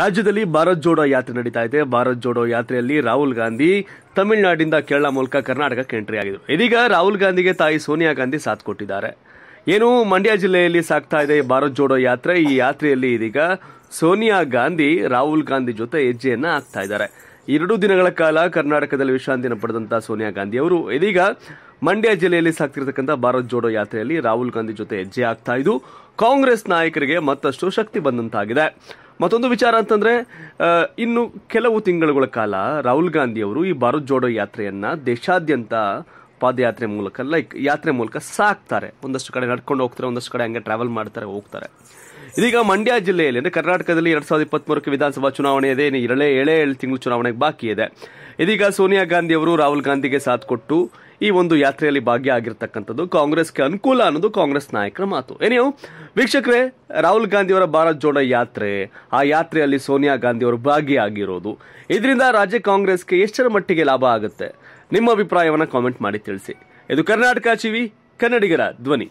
ರಾಜ್ಯದಲ್ಲಿ ಭಾರತ್ ಜೋಡೋ ಯಾತ್ರೆ ನಡೀತಾ ಇದೆ ಭಾರತ್ ಜೋಡೋ ಯಾತ್ರೆಯಲ್ಲಿ ರಾಹುಲ್ ಗಾಂಧಿ ತಮಿಳುನಾಡಿಂದ ಕೇರಳ ಮೂಲಕ ಕರ್ನಾಟಕಕ್ಕೆ ಎಂಟ್ರಿ ಆಗಿದ್ರು ಇದೀಗ ರಾಹುಲ್ ಗಾಂಧಿಗೆ ತಾಯಿ ಸೋನಿಯಾ ಗಾಂಧಿ ಸಾಥ್ ಕೊಟ್ಟಿದ್ದಾರೆ ಏನು ಮಂಡ್ಯ ಜಿಲ್ಲೆಯಲ್ಲಿ ಸಾಕ್ತಾ ಇದೆ ಭಾರತ್ ಜೋಡೋ ಯಾತ್ರೆ ಈ ಯಾತ್ರೆಯಲ್ಲಿ ಇದೀಗ ಸೋನಿಯಾ ಗಾಂಧಿ ರಾಹುಲ್ ಗಾಂಧಿ ಜೊತೆ ಹೆಜ್ಜೆಯನ್ನು ಹಾಕ್ತಾ ಇದ್ದಾರೆ ಎರಡು ದಿನಗಳ ಕಾಲ ಕರ್ನಾಟಕದಲ್ಲಿ ವಿಶ್ರಾಂತಿಯನ್ನು ಪಡೆದಂತಹ ಸೋನಿಯಾ ಗಾಂಧಿ ಅವರು ಇದೀಗ ಮಂಡ್ಯ ಜಿಲ್ಲೆಯಲ್ಲಿ ಸಾಕ್ತಿರತಕ್ಕಂಥ ಭಾರತ್ ಜೋಡೋ ಯಾತ್ರೆಯಲ್ಲಿ ರಾಹುಲ್ ಗಾಂಧಿ ಜೊತೆ ಹೆಜ್ಜೆ ಆಗ್ತಾ ಇದ್ದು ಕಾಂಗ್ರೆಸ್ ನಾಯಕರಿಗೆ ಮತ್ತಷ್ಟು ಶಕ್ತಿ ಬಂದಂತಾಗಿದೆ ಮತ್ತೊಂದು ವಿಚಾರ ಅಂತಂದ್ರೆ ಇನ್ನು ಕೆಲವು ತಿಂಗಳುಗಳ ಕಾಲ ರಾಹುಲ್ ಗಾಂಧಿ ಅವರು ಈ ಭಾರತ್ ಜೋಡೋ ಯಾತ್ರೆಯನ್ನ ದೇಶಾದ್ಯಂತ ಪಾದಯಾತ್ರೆ ಮೂಲಕ ಲೈಕ್ ಯಾತ್ರೆ ಮೂಲಕ ಸಾಕ್ತಾರೆ ಒಂದಷ್ಟು ಕಡೆ ನಡ್ಕೊಂಡು ಹೋಗ್ತಾರೆ ಒಂದಷ್ಟು ಕಡೆ ಹಂಗೆ ಟ್ರಾವೆಲ್ ಮಾಡ್ತಾರೆ ಹೋಗ್ತಾರೆ ಇದೀಗ ಮಂಡ್ಯ ಜಿಲ್ಲೆಯಲ್ಲಿ ಅಂದ್ರೆ ಕರ್ನಾಟಕದಲ್ಲಿ ಎರಡ್ ಸಾವಿರದ ಇಪ್ಪತ್ತ್ಮೂರಕ್ಕೆ ವಿಧಾನಸಭಾ ಚುನಾವಣೆ ಇದೆ ಇರಲೇ ಏಳೇ ಏಳು ತಿಂಗಳು ಚುನಾವಣೆಗೆ ಬಾಕಿ ಇದೆ ಇದೀಗ ಸೋನಿಯಾ ಗಾಂಧಿ ಅವರು ರಾಹುಲ್ ಗಾಂಧಿಗೆ ಸಾಥ್ ಕೊಟ್ಟು ಈ ಒಂದು ಯಾತ್ರೆಯಲ್ಲಿ ಭಾಗ್ಯ ಆಗಿರ್ತಕ್ಕಂಥದ್ದು ಕಾಂಗ್ರೆಸ್ಗೆ ಅನುಕೂಲ ಅನ್ನೋದು ಕಾಂಗ್ರೆಸ್ ನಾಯಕರ ಮಾತು ಏನಿಯೋ ವೀಕ್ಷಕರೇ ರಾಹುಲ್ ಗಾಂಧಿಯವರ ಭಾರತ್ ಜೋಡ ಯಾತ್ರೆ ಆ ಯಾತ್ರೆಯಲ್ಲಿ ಸೋನಿಯಾ ಅವರು ಭಾಗಿಯಾಗಿರೋದು ಇದರಿಂದ ರಾಜ್ಯ ಕಾಂಗ್ರೆಸ್ಗೆ ಎಷ್ಟರ ಮಟ್ಟಿಗೆ ಲಾಭ ಆಗುತ್ತೆ ನಿಮ್ಮ ಅಭಿಪ್ರಾಯವನ್ನು ಕಾಮೆಂಟ್ ಮಾಡಿ ತಿಳಿಸಿ ಇದು ಕರ್ನಾಟಕ ಚಿವಿ ಕನ್ನಡಿಗರ ಧ್ವನಿ